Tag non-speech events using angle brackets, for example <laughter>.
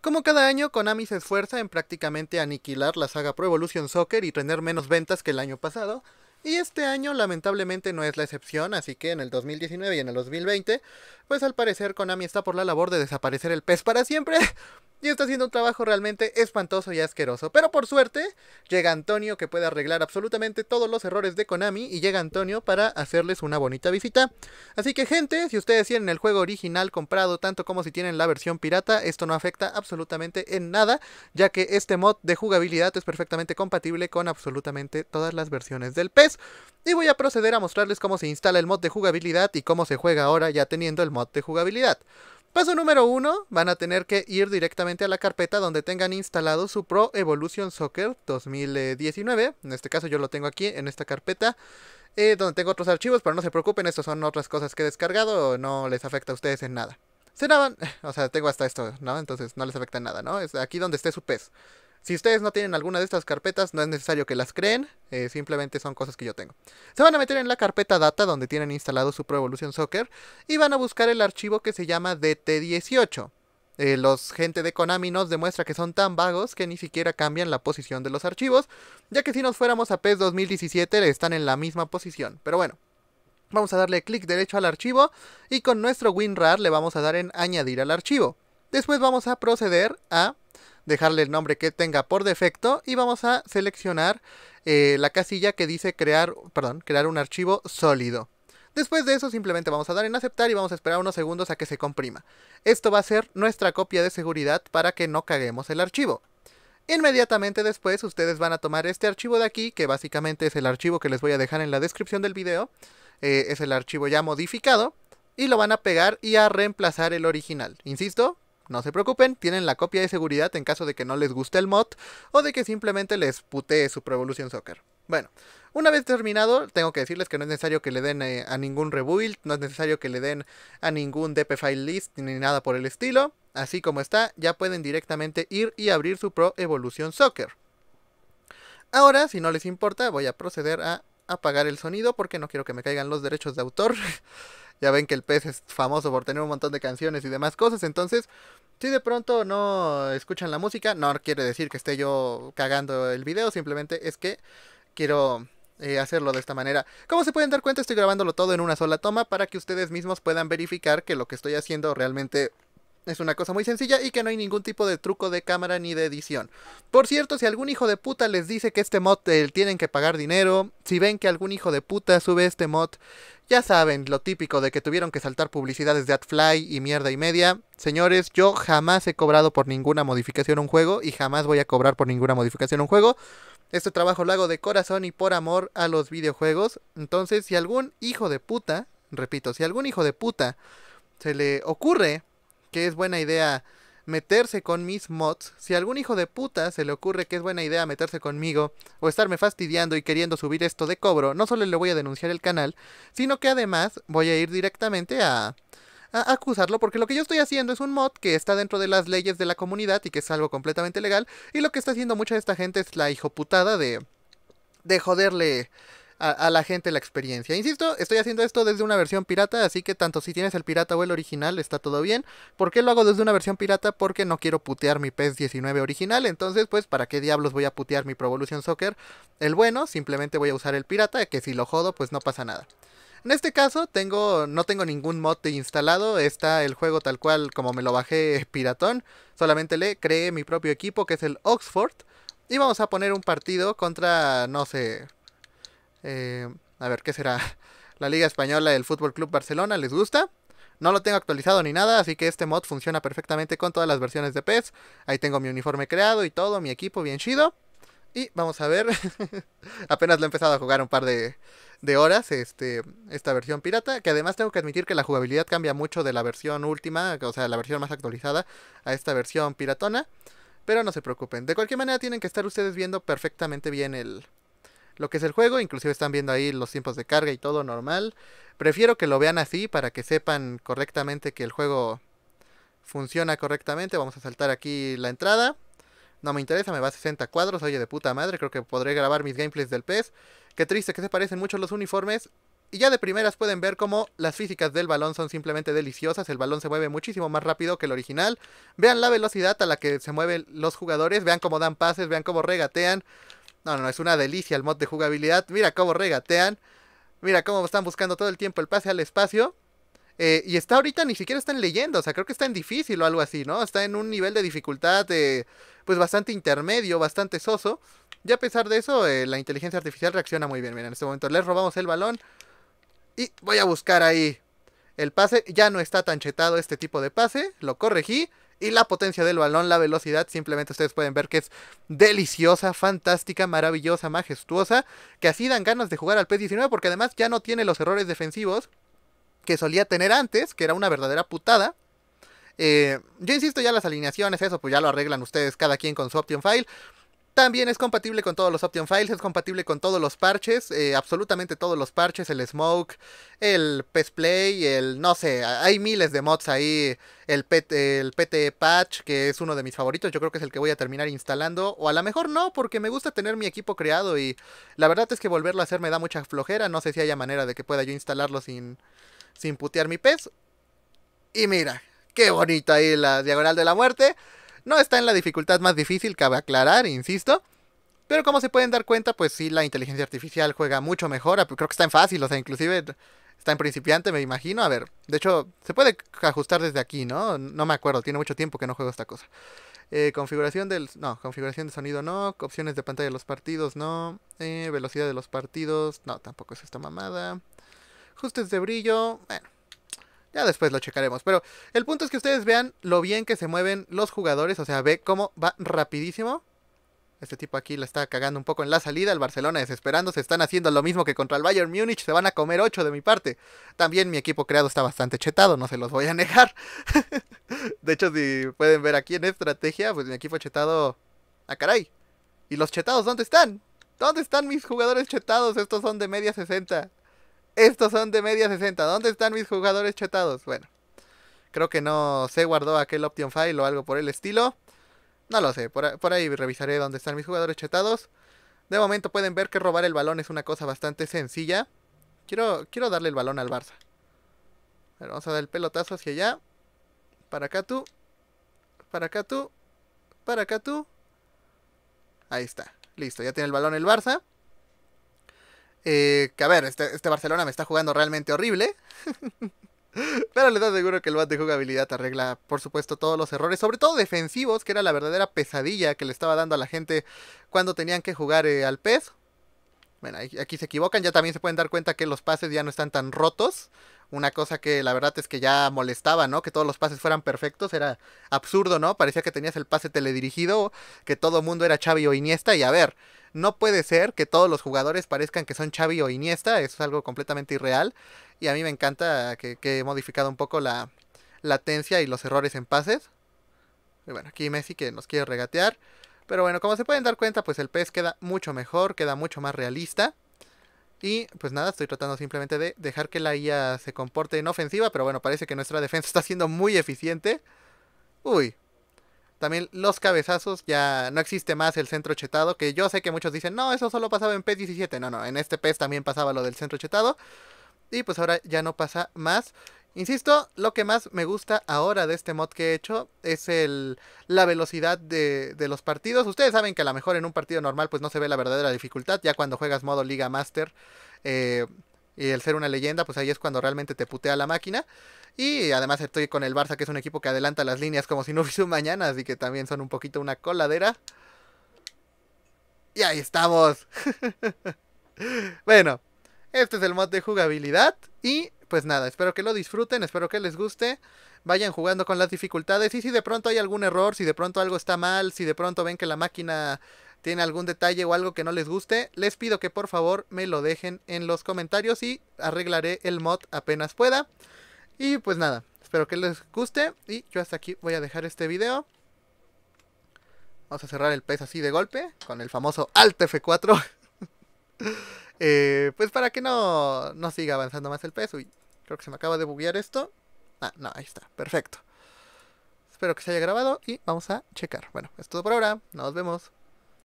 Como cada año, Konami se esfuerza en prácticamente aniquilar la saga Pro Evolution Soccer y tener menos ventas que el año pasado, y este año lamentablemente no es la excepción, así que en el 2019 y en el 2020, pues al parecer Konami está por la labor de desaparecer el pez para siempre <laughs> y está haciendo un trabajo realmente espantoso y asqueroso. Pero por suerte, llega Antonio que puede arreglar absolutamente todos los errores de Konami y llega Antonio para hacerles una bonita visita. Así que gente, si ustedes tienen el juego original comprado tanto como si tienen la versión pirata, esto no afecta absolutamente en nada, ya que este mod de jugabilidad es perfectamente compatible con absolutamente todas las versiones del pez y voy a proceder a mostrarles cómo se instala el mod de jugabilidad y cómo se juega ahora ya teniendo el mod de jugabilidad. Paso número 1, van a tener que ir directamente a la carpeta donde tengan instalado su Pro Evolution Soccer 2019, en este caso yo lo tengo aquí en esta carpeta. Eh, donde tengo otros archivos, pero no se preocupen, estos son otras cosas que he descargado, no les afecta a ustedes en nada. Se <laughs> o sea, tengo hasta esto, ¿no? Entonces no les afecta en nada, ¿no? Es aquí donde esté su pez. Si ustedes no tienen alguna de estas carpetas, no es necesario que las creen, eh, simplemente son cosas que yo tengo. Se van a meter en la carpeta data donde tienen instalado su Pro Evolution Soccer y van a buscar el archivo que se llama DT18. Eh, los gente de Konami nos demuestra que son tan vagos que ni siquiera cambian la posición de los archivos, ya que si nos fuéramos a PES 2017 están en la misma posición. Pero bueno, vamos a darle clic derecho al archivo y con nuestro WinRAR le vamos a dar en añadir al archivo. Después vamos a proceder a dejarle el nombre que tenga por defecto y vamos a seleccionar eh, la casilla que dice crear, perdón, crear un archivo sólido. Después de eso simplemente vamos a dar en aceptar y vamos a esperar unos segundos a que se comprima. Esto va a ser nuestra copia de seguridad para que no caguemos el archivo. Inmediatamente después ustedes van a tomar este archivo de aquí, que básicamente es el archivo que les voy a dejar en la descripción del video. Eh, es el archivo ya modificado. Y lo van a pegar y a reemplazar el original. Insisto, no se preocupen, tienen la copia de seguridad en caso de que no les guste el mod o de que simplemente les putee su Pro Evolution Soccer. Bueno, una vez terminado, tengo que decirles que no es necesario que le den eh, a ningún rebuild, no es necesario que le den a ningún DP file list ni nada por el estilo. Así como está, ya pueden directamente ir y abrir su Pro Evolution Soccer. Ahora, si no les importa, voy a proceder a apagar el sonido porque no quiero que me caigan los derechos de autor. <laughs> ya ven que el pez es famoso por tener un montón de canciones y demás cosas, entonces si de pronto no escuchan la música, no quiere decir que esté yo cagando el video, simplemente es que quiero eh, hacerlo de esta manera. Como se pueden dar cuenta, estoy grabándolo todo en una sola toma para que ustedes mismos puedan verificar que lo que estoy haciendo realmente es una cosa muy sencilla y que no hay ningún tipo de truco de cámara ni de edición. Por cierto, si algún hijo de puta les dice que este mod eh, tienen que pagar dinero, si ven que algún hijo de puta sube este mod, ya saben lo típico de que tuvieron que saltar publicidades de AdFly y mierda y media. Señores, yo jamás he cobrado por ninguna modificación a un juego y jamás voy a cobrar por ninguna modificación a un juego. Este trabajo lo hago de corazón y por amor a los videojuegos. Entonces, si algún hijo de puta, repito, si algún hijo de puta se le ocurre que es buena idea meterse con mis mods, si algún hijo de puta se le ocurre que es buena idea meterse conmigo o estarme fastidiando y queriendo subir esto de cobro, no solo le voy a denunciar el canal, sino que además voy a ir directamente a, a acusarlo porque lo que yo estoy haciendo es un mod que está dentro de las leyes de la comunidad y que es algo completamente legal y lo que está haciendo mucha de esta gente es la hijoputada de de joderle a, la gente la experiencia. Insisto, estoy haciendo esto desde una versión pirata, así que tanto si tienes el pirata o el original está todo bien. ¿Por qué lo hago desde una versión pirata? Porque no quiero putear mi PES 19 original, entonces pues para qué diablos voy a putear mi Pro Evolution Soccer el bueno, simplemente voy a usar el pirata, que si lo jodo pues no pasa nada. En este caso tengo, no tengo ningún mod instalado, está el juego tal cual como me lo bajé <laughs> piratón, solamente le creé mi propio equipo que es el Oxford y vamos a poner un partido contra, no sé, eh, a ver, ¿qué será? <laughs> La Liga Española del Fútbol Club Barcelona, ¿les gusta? No lo tengo actualizado ni nada, así que este mod funciona perfectamente con todas las versiones de PES. Ahí tengo mi uniforme creado y todo, mi equipo bien chido. Y vamos a ver, <laughs> apenas lo he empezado a jugar un par de, de horas, este, esta versión pirata, que además tengo que admitir que la jugabilidad cambia mucho de la versión última, o sea, la versión más actualizada, a esta versión piratona. Pero no se preocupen, de cualquier manera tienen que estar ustedes viendo perfectamente bien el, lo que es el juego, inclusive están viendo ahí los tiempos de carga y todo normal. Prefiero que lo vean así para que sepan correctamente que el juego funciona correctamente. Vamos a saltar aquí la entrada. No me interesa, me va a 60 cuadros, oye de puta madre, creo que podré grabar mis gameplays del pez. Qué triste que se parecen mucho los uniformes. Y ya de primeras pueden ver cómo las físicas del balón son simplemente deliciosas. El balón se mueve muchísimo más rápido que el original. Vean la velocidad a la que se mueven los jugadores. Vean cómo dan pases, vean cómo regatean. No, no, es una delicia el mod de jugabilidad. Mira cómo regatean. Mira cómo están buscando todo el tiempo el pase al espacio. Eh, y está ahorita ni siquiera están leyendo, o sea, creo que está en difícil o algo así, ¿no? Está en un nivel de dificultad eh, pues bastante intermedio, bastante soso. Y a pesar de eso, eh, la inteligencia artificial reacciona muy bien. Mira, en este momento les robamos el balón. Y voy a buscar ahí el pase. Ya no está tan chetado este tipo de pase. Lo corregí y la potencia del balón, la velocidad, simplemente ustedes pueden ver que es deliciosa, fantástica, maravillosa, majestuosa, que así dan ganas de jugar al p 19 porque además ya no tiene los errores defensivos que solía tener antes, que era una verdadera putada. Eh, yo insisto, ya las alineaciones, eso pues ya lo arreglan ustedes cada quien con su option file. También es compatible con todos los Option Files, es compatible con todos los parches, eh, absolutamente todos los parches, el Smoke, el PES Play, el no sé, hay miles de mods ahí, el, pte el PT Patch, que es uno de mis favoritos, yo creo que es el que voy a terminar instalando, o a lo mejor no, porque me gusta tener mi equipo creado y la verdad es que volverlo a hacer me da mucha flojera, no sé si haya manera de que pueda yo instalarlo sin, sin putear mi PES. Y mira, qué bonito ahí la diagonal de la muerte. No está en la dificultad más difícil, cabe aclarar, insisto. Pero como se pueden dar cuenta, pues sí, la inteligencia artificial juega mucho mejor. Creo que está en fácil, o sea, inclusive está en principiante, me imagino. A ver, de hecho, se puede ajustar desde aquí, ¿no? No me acuerdo, tiene mucho tiempo que no juego esta cosa. Eh, configuración del... No, configuración de sonido no. Opciones de pantalla de los partidos no. Eh, velocidad de los partidos. No, tampoco es esta mamada. Ajustes de brillo. Bueno. Ya después lo checaremos. Pero el punto es que ustedes vean lo bien que se mueven los jugadores. O sea, ve cómo va rapidísimo. Este tipo aquí la está cagando un poco en la salida. El Barcelona desesperando. Se están haciendo lo mismo que contra el Bayern Múnich. Se van a comer 8 de mi parte. También mi equipo creado está bastante chetado. No se los voy a negar. <laughs> de hecho, si pueden ver aquí en estrategia, pues mi equipo chetado. ¡A ah, caray! ¿Y los chetados dónde están? ¿Dónde están mis jugadores chetados? Estos son de media 60 estos son de media 60. ¿Dónde están mis jugadores chetados? Bueno, creo que no se guardó aquel option file o algo por el estilo. No lo sé, por, ahí revisaré dónde están mis jugadores chetados. De momento pueden ver que robar el balón es una cosa bastante sencilla. Quiero, quiero darle el balón al Barça. vamos a dar el pelotazo hacia allá. Para acá tú. Para acá tú. Para acá tú. Ahí está. Listo, ya tiene el balón el Barça. Eh, que a ver, este, este, Barcelona me está jugando realmente horrible. <laughs> Pero les aseguro que el bat de jugabilidad arregla, por supuesto, todos los errores, sobre todo defensivos, que era la verdadera pesadilla que le estaba dando a la gente cuando tenían que jugar eh, al pez. Bueno, aquí se equivocan, ya también se pueden dar cuenta que los pases ya no están tan rotos una cosa que la verdad es que ya molestaba, ¿no? Que todos los pases fueran perfectos, era absurdo, ¿no? Parecía que tenías el pase teledirigido, que todo mundo era Xavi o Iniesta y a ver, no puede ser que todos los jugadores parezcan que son Xavi o Iniesta, eso es algo completamente irreal y a mí me encanta que, que he modificado un poco la latencia y los errores en pases. Y bueno, aquí Messi que nos quiere regatear. Pero bueno, como se pueden dar cuenta, pues el pez queda mucho mejor, queda mucho más realista. Y pues nada, estoy tratando simplemente de dejar que la IA se comporte en ofensiva, pero bueno, parece que nuestra defensa <laughs> está siendo muy eficiente. Uy. También los cabezazos, ya no existe más el centro chetado, que yo sé que muchos dicen, no, eso solo pasaba en p 17. No, no, en este PES también pasaba lo del centro chetado. Y pues ahora ya no pasa más. Insisto, lo que más me gusta ahora de este mod que he hecho es el, la velocidad de, los partidos. Ustedes saben que a lo mejor en un partido normal pues no se ve la verdadera dificultad. Ya cuando juegas modo Liga Master eh, y el ser una leyenda, pues ahí es cuando realmente te putea la máquina. Y además estoy con el Barça, que es un equipo que adelanta las líneas como si no <laughs> hubiese un mañana, así que también son un poquito una coladera. Y ahí estamos. <laughs> bueno, este es el mod de jugabilidad y pues nada, espero que lo disfruten, espero que les guste, vayan jugando con las dificultades y si de pronto hay algún error, si de pronto algo está mal, si de pronto ven que la máquina tiene algún detalle o algo que no les guste, les pido que por favor me lo dejen en los comentarios y arreglaré el mod apenas pueda. Y pues nada, espero que les guste y yo hasta aquí voy a dejar este video. Vamos a cerrar el pez así de golpe con el famoso Alt F4. <laughs> Eh, pues para que no, siga avanzando más el peso. Y creo que se me acaba de buguear esto. Ah, no, ahí está. Perfecto. Espero que se haya grabado y vamos a checar. Bueno, es todo por ahora. Nos vemos.